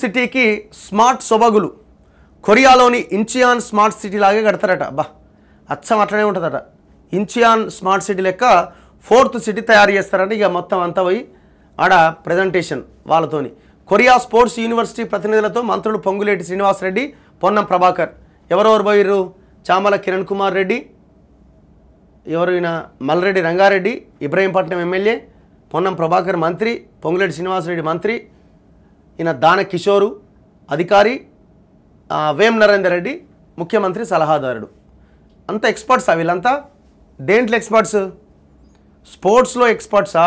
సిటీకి స్మార్ట్ సొబగులు కొరియాలోని ఇంచియాన్ స్మార్ట్ సిటీ లాగే కడతారట అబ్బా అచ్చం అట్లనే ఉంటుందట ఇంచియాన్ స్మార్ట్ సిటీ లెక్క ఫోర్త్ సిటీ తయారు చేస్తారని ఇక మొత్తం అంతా పోయి ఆడ ప్రజెంటేషన్ వాళ్ళతోని కొరియా స్పోర్ట్స్ యూనివర్సిటీ ప్రతినిధులతో మంత్రులు పొంగులేటి శ్రీనివాసరెడ్డి పొన్నం ప్రభాకర్ ఎవరెవరు పోయిర్రు చామల కిరణ్ కుమార్ రెడ్డి ఎవరైనా మల్లరెడ్డి రంగారెడ్డి ఇబ్రహీంపట్నం ఎమ్మెల్యే పొన్నం ప్రభాకర్ మంత్రి పొంగులేటి శ్రీనివాసరెడ్డి మంత్రి ఈయన దాన కిషోరు అధికారి వేం నరేందర్ రెడ్డి ముఖ్యమంత్రి సలహాదారుడు అంత ఎక్స్పర్ట్స్ వీళ్ళంతా దేంట్లో ఎక్స్పర్ట్స్ స్పోర్ట్స్లో ఎక్స్పర్ట్సా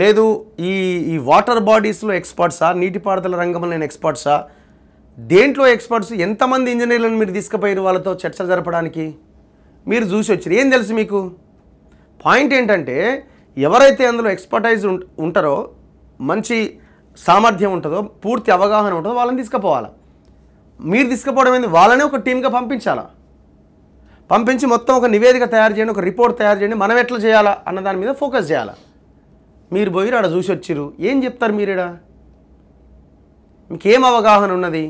లేదు ఈ ఈ వాటర్ బాడీస్లో ఎక్స్పర్ట్సా నీటిపారుదల రంగంలో నేను ఎక్స్పర్ట్సా దేంట్లో ఎక్స్పర్ట్స్ ఎంతమంది ఇంజనీర్లను మీరు తీసుకుపోయారు వాళ్ళతో చర్చలు జరపడానికి మీరు చూసి వచ్చారు ఏం తెలుసు మీకు పాయింట్ ఏంటంటే ఎవరైతే అందులో ఎక్స్పర్టైజ్ ఉంటారో మంచి సామర్థ్యం ఉంటుందో పూర్తి అవగాహన ఉంటుందో వాళ్ళని తీసుకుపోవాలా మీరు తీసుకుపోవడం ఏంది వాళ్ళని ఒక టీమ్గా పంపించాలా పంపించి మొత్తం ఒక నివేదిక తయారు చేయండి ఒక రిపోర్ట్ తయారు చేయండి మనం ఎట్లా చేయాలా అన్న దాని మీద ఫోకస్ చేయాలా మీరు పోయి ఆడ చూసి వచ్చిరు ఏం చెప్తారు మీరేడా మీకేం అవగాహన ఉన్నది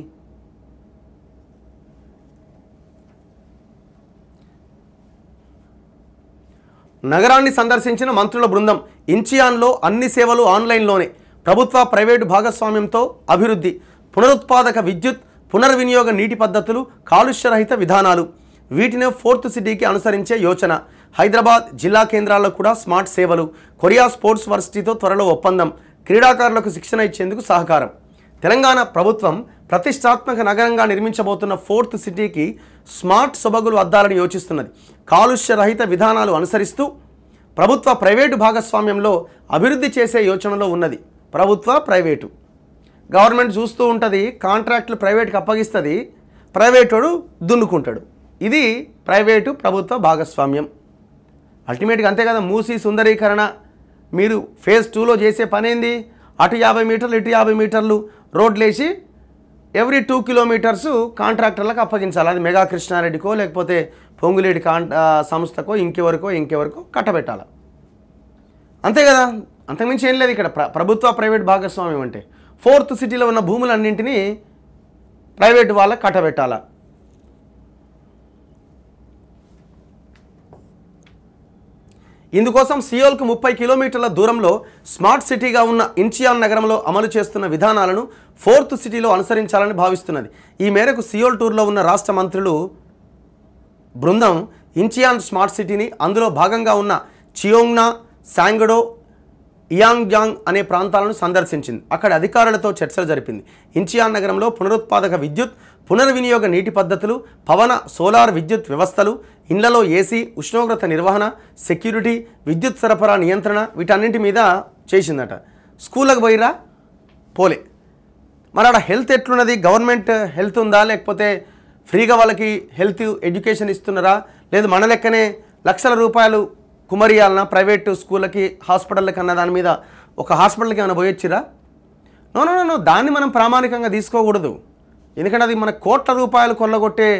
నగరాన్ని సందర్శించిన మంత్రుల బృందం ఇంచియాన్లో అన్ని సేవలు ఆన్లైన్లోనే ప్రభుత్వ ప్రైవేటు భాగస్వామ్యంతో అభివృద్ధి పునరుత్పాదక విద్యుత్ పునర్వినియోగ నీటి పద్ధతులు కాలుష్యరహిత విధానాలు వీటినే ఫోర్త్ సిటీకి అనుసరించే యోచన హైదరాబాద్ జిల్లా కేంద్రాల్లో కూడా స్మార్ట్ సేవలు కొరియా స్పోర్ట్స్ వర్సిటీతో త్వరలో ఒప్పందం క్రీడాకారులకు శిక్షణ ఇచ్చేందుకు సహకారం తెలంగాణ ప్రభుత్వం ప్రతిష్టాత్మక నగరంగా నిర్మించబోతున్న ఫోర్త్ సిటీకి స్మార్ట్ సొబగులు అద్దాలని యోచిస్తున్నది కాలుష్య రహిత విధానాలు అనుసరిస్తూ ప్రభుత్వ ప్రైవేటు భాగస్వామ్యంలో అభివృద్ధి చేసే యోచనలో ఉన్నది ప్రభుత్వ ప్రైవేటు గవర్నమెంట్ చూస్తూ ఉంటుంది కాంట్రాక్టులు ప్రైవేట్కి అప్పగిస్తుంది ప్రైవేటోడు దున్నుకుంటాడు ఇది ప్రైవేటు ప్రభుత్వ భాగస్వామ్యం అల్టిమేట్గా అంతే కదా మూసి సుందరీకరణ మీరు ఫేజ్ టూలో చేసే పనేంది అటు యాభై మీటర్లు ఇటు యాభై మీటర్లు రోడ్లేసి ఎవ్రీ టూ కిలోమీటర్స్ కాంట్రాక్టర్లకు అప్పగించాలి అది మెగా కృష్ణారెడ్డికో లేకపోతే పొంగులేడి కాంట సంస్థకో ఇంకెవరికో ఇంకెవరికో కట్టబెట్టాలి అంతే కదా అంతకుమించి ఏం లేదు ఇక్కడ ప్రభుత్వ ప్రైవేట్ భాగస్వామ్యం అంటే ఫోర్త్ సిటీలో ఉన్న భూములన్నింటినీ ప్రైవేట్ వాళ్ళకి కట్టబెట్టాల ఇందుకోసం సియోల్కు ముప్పై కిలోమీటర్ల దూరంలో స్మార్ట్ సిటీగా ఉన్న ఇంచియాన్ నగరంలో అమలు చేస్తున్న విధానాలను ఫోర్త్ సిటీలో అనుసరించాలని భావిస్తున్నది ఈ మేరకు సియోల్ టూర్లో ఉన్న రాష్ట్ర మంత్రులు బృందం ఇంచియాన్ స్మార్ట్ సిటీని అందులో భాగంగా ఉన్న చియోంగ్నా శాంగడో ఇయాంగ్యాంగ్ అనే ప్రాంతాలను సందర్శించింది అక్కడ అధికారులతో చర్చలు జరిపింది ఇంచియాన్ నగరంలో పునరుత్పాదక విద్యుత్ పునర్వినియోగ నీటి పద్ధతులు పవన సోలార్ విద్యుత్ వ్యవస్థలు ఇండ్లలో ఏసీ ఉష్ణోగ్రత నిర్వహణ సెక్యూరిటీ విద్యుత్ సరఫరా నియంత్రణ వీటన్నింటి మీద చేసిందట స్కూళ్ళకు పోయిరా పోలే మరి అక్కడ హెల్త్ ఎట్లున్నది గవర్నమెంట్ హెల్త్ ఉందా లేకపోతే ఫ్రీగా వాళ్ళకి హెల్త్ ఎడ్యుకేషన్ ఇస్తున్నారా లేదు మన లెక్కనే లక్షల రూపాయలు కుమరియాలన ప్రైవేటు స్కూళ్ళకి హాస్పిటల్కి అన్న దాని మీద ఒక హాస్పిటల్కి ఏమైనా పోయొచ్చిరా నోనో దాన్ని మనం ప్రామాణికంగా తీసుకోకూడదు ఎందుకంటే అది మన కోట్ల రూపాయలు కొల్లగొట్టే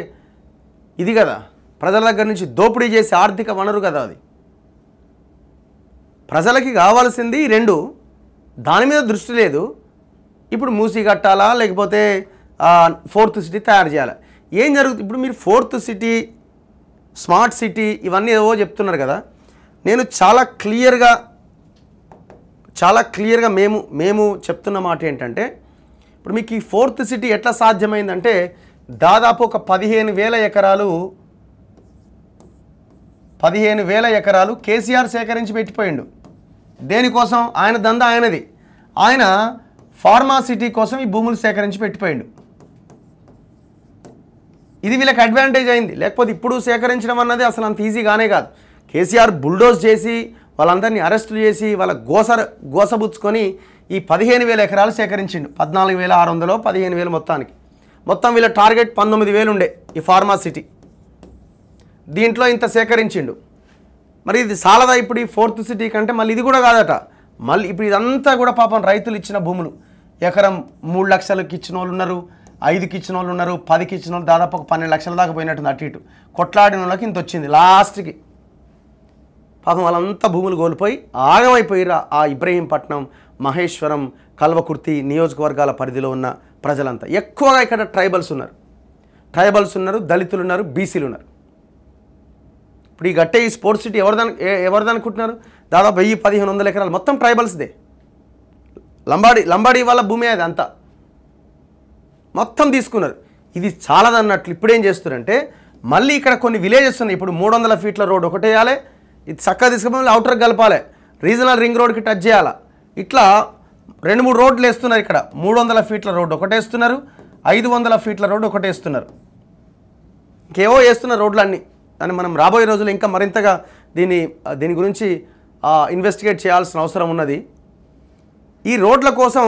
ఇది కదా ప్రజల దగ్గర నుంచి దోపిడీ చేసే ఆర్థిక వనరు కదా అది ప్రజలకి కావాల్సింది రెండు దాని మీద దృష్టి లేదు ఇప్పుడు మూసి కట్టాలా లేకపోతే ఫోర్త్ సిటీ తయారు చేయాలా ఏం జరుగుతుంది ఇప్పుడు మీరు ఫోర్త్ సిటీ స్మార్ట్ సిటీ ఇవన్నీ ఏవో చెప్తున్నారు కదా నేను చాలా క్లియర్గా చాలా క్లియర్గా మేము మేము చెప్తున్న మాట ఏంటంటే ఇప్పుడు మీకు ఈ ఫోర్త్ సిటీ ఎట్లా సాధ్యమైందంటే దాదాపు ఒక పదిహేను వేల ఎకరాలు పదిహేను వేల ఎకరాలు కేసీఆర్ సేకరించి పెట్టిపోయిండు దేనికోసం ఆయన దంద ఆయనది ఆయన ఫార్మా సిటీ కోసం ఈ భూములు సేకరించి పెట్టిపోయిండు ఇది వీళ్ళకి అడ్వాంటేజ్ అయింది లేకపోతే ఇప్పుడు సేకరించడం అన్నది అసలు అంత ఈజీగానే కాదు కేసీఆర్ బుల్డోజ్ చేసి వాళ్ళందరినీ అరెస్టులు చేసి వాళ్ళ గోసర గోసబుచ్చుకొని ఈ పదిహేను వేల ఎకరాలు సేకరించిండు పద్నాలుగు వేల ఆరు వందలు పదిహేను వేలు మొత్తానికి మొత్తం వీళ్ళ టార్గెట్ పంతొమ్మిది వేలు ఉండే ఈ ఫార్మా సిటీ దీంట్లో ఇంత సేకరించిండు మరి ఇది సాలదా ఇప్పుడు ఈ ఫోర్త్ సిటీ కంటే మళ్ళీ ఇది కూడా కాదట మళ్ళీ ఇప్పుడు ఇదంతా కూడా పాపం రైతులు ఇచ్చిన భూములు ఎకరం మూడు లక్షలకి ఇచ్చిన వాళ్ళు ఉన్నారు ఐదుకి ఇచ్చిన వాళ్ళు ఉన్నారు పదికి ఇచ్చిన వాళ్ళు దాదాపు ఒక పన్నెండు లక్షల దాకా పోయినట్టుంది అటు ఇటు కొట్లాడిన వాళ్ళకి ఇంత వచ్చింది లాస్ట్కి పాపం వాళ్ళంతా భూములు కోల్పోయి ఆగమైపోయిరా ఆ ఇబ్రహీంపట్నం మహేశ్వరం కల్వకుర్తి నియోజకవర్గాల పరిధిలో ఉన్న ప్రజలంతా ఎక్కువగా ఇక్కడ ట్రైబల్స్ ఉన్నారు ట్రైబల్స్ ఉన్నారు దళితులు ఉన్నారు బీసీలు ఉన్నారు ఇప్పుడు ఈ గట్టే ఈ స్పోర్ట్స్ సిటీ ఎవరిదాని ఎవరిదనుకుంటున్నారు దాదాపు వెయ్యి పదిహేను వందల ఎకరాలు మొత్తం ట్రైబల్స్దే లంబాడి లంబాడి వాళ్ళ భూమి అది అంతా మొత్తం తీసుకున్నారు ఇది చాలదన్నట్లు ఇప్పుడేం చేస్తున్నారంటే మళ్ళీ ఇక్కడ కొన్ని విలేజెస్ ఉన్నాయి ఇప్పుడు మూడు వందల ఫీట్ల రోడ్ ఒకటేయాలి ఇది చక్కగా తీసుకుపోయి అవుటర్ కలపాలి రీజనల్ రింగ్ రోడ్కి టచ్ చేయాలా ఇట్లా రెండు మూడు రోడ్లు వేస్తున్నారు ఇక్కడ మూడు వందల ఫీట్ల రోడ్డు వేస్తున్నారు ఐదు వందల ఫీట్ల రోడ్డు వేస్తున్నారు ఇంకేవో వేస్తున్న రోడ్లు అన్నీ దాన్ని మనం రాబోయే రోజులు ఇంకా మరింతగా దీన్ని దీని గురించి ఇన్వెస్టిగేట్ చేయాల్సిన అవసరం ఉన్నది ఈ రోడ్ల కోసం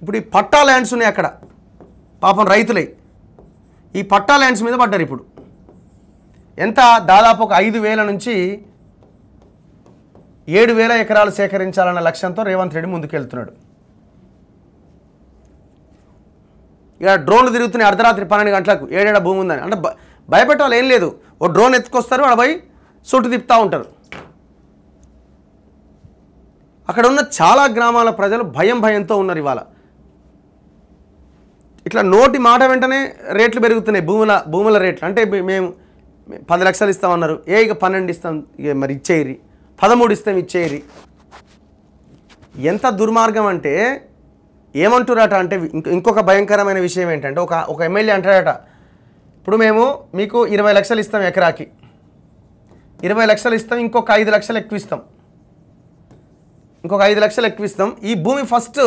ఇప్పుడు ఈ పట్టా ల్యాండ్స్ ఉన్నాయి అక్కడ పాపం రైతులై ఈ పట్టా ల్యాండ్స్ మీద పడ్డారు ఇప్పుడు ఎంత దాదాపు ఒక ఐదు వేల నుంచి ఏడు వేల ఎకరాలు సేకరించాలన్న లక్ష్యంతో రేవంత్ రెడ్డి ముందుకెళ్తున్నాడు ఇక డ్రోన్లు తిరుగుతున్నాయి అర్ధరాత్రి పన్నెండు గంటలకు ఏడేడ భూమి ఉందని అంటే భయపెట్టాలి ఏం లేదు ఓ డ్రోన్ ఎత్తుకొస్తారు ఆడ పోయి సుట్టు తిప్పుతూ ఉంటారు అక్కడ ఉన్న చాలా గ్రామాల ప్రజలు భయం భయంతో ఉన్నారు ఇవాళ ఇట్లా నోటి మాట వెంటనే రేట్లు పెరుగుతున్నాయి భూముల భూముల రేట్లు అంటే మేము పది లక్షలు ఇస్తామన్నారు ఏ ఇక పన్నెండు ఇస్తాం ఇక మరి ఇచ్చేయి పదమూడు ఇస్తాం ఇచ్చేది ఎంత దుర్మార్గం అంటే ఏమంటురాట అంటే ఇంకొక భయంకరమైన విషయం ఏంటంటే ఒక ఒక ఎమ్మెల్యే అంటాడట ఇప్పుడు మేము మీకు ఇరవై లక్షలు ఇస్తాం ఎకరాకి ఇరవై లక్షలు ఇస్తాం ఇంకొక ఐదు లక్షలు ఎక్కువ ఇస్తాం ఇంకొక ఐదు లక్షలు ఎక్కువ ఇస్తాం ఈ భూమి ఫస్ట్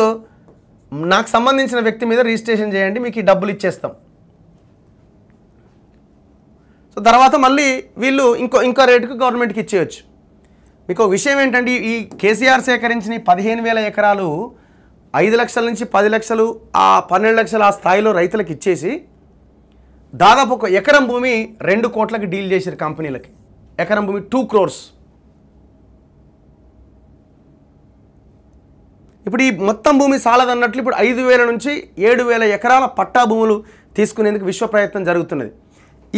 నాకు సంబంధించిన వ్యక్తి మీద రిజిస్ట్రేషన్ చేయండి మీకు ఈ డబ్బులు ఇచ్చేస్తాం సో తర్వాత మళ్ళీ వీళ్ళు ఇంకో ఇంకో రేటుకు గవర్నమెంట్కి ఇచ్చేయచ్చు మీకు విషయం ఏంటంటే ఈ కేసీఆర్ సేకరించిన పదిహేను వేల ఎకరాలు ఐదు లక్షల నుంచి పది లక్షలు ఆ పన్నెండు లక్షలు ఆ స్థాయిలో రైతులకు ఇచ్చేసి దాదాపు ఒక ఎకరం భూమి రెండు కోట్లకి డీల్ చేశారు కంపెనీలకి ఎకరం భూమి టూ క్రోర్స్ ఇప్పుడు ఈ మొత్తం భూమి సాలదన్నట్లు ఇప్పుడు ఐదు వేల నుంచి ఏడు వేల ఎకరాల పట్టా భూములు తీసుకునేందుకు విశ్వ ప్రయత్నం జరుగుతున్నది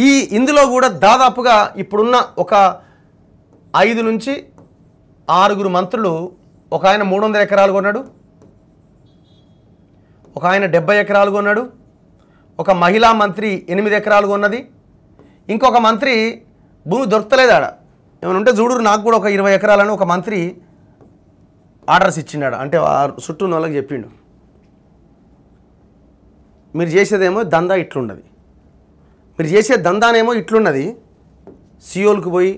ఈ ఇందులో కూడా దాదాపుగా ఇప్పుడున్న ఒక ఐదు నుంచి ఆరుగురు మంత్రులు ఒక ఆయన మూడు వందల ఎకరాలు కొన్నాడు ఒక ఆయన డెబ్బై ఎకరాలు కొన్నాడు ఒక మహిళా మంత్రి ఎనిమిది ఎకరాలు కొన్నది ఇంకొక మంత్రి భూమి దొరకలేదు ఆడ ఏమైనా ఉంటే చూడురు నాకు కూడా ఒక ఇరవై ఎకరాలని ఒక మంత్రి ఆర్డర్స్ ఇచ్చిండాడు అంటే చుట్టూ ఉన్న వాళ్ళకి చెప్పిండు మీరు చేసేదేమో దందా ఇట్లున్నది మీరు చేసే దందానేమో ఇట్లున్నది సియోల్కి పోయి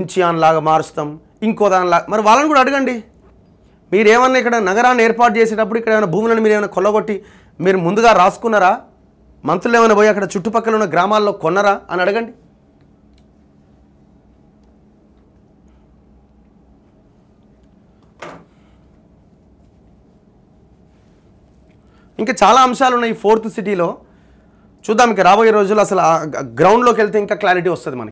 ఇంచియాన్ లాగా మారుస్తాం ఇంకో దానిలా మరి వాళ్ళని కూడా అడగండి మీరేమన్నా ఇక్కడ నగరాన్ని ఏర్పాటు చేసేటప్పుడు ఇక్కడ ఏమైనా భూములను మీరు ఏమైనా కొల్లగొట్టి మీరు ముందుగా రాసుకున్నారా మంత్రులు ఏమైనా పోయి అక్కడ చుట్టుపక్కల ఉన్న గ్రామాల్లో కొన్నరా అని అడగండి ఇంకా చాలా అంశాలు ఉన్నాయి ఫోర్త్ సిటీలో చూద్దాం ఇక రాబోయే రోజులు అసలు గ్రౌండ్లోకి వెళ్తే ఇంకా క్లారిటీ వస్తుంది మనకి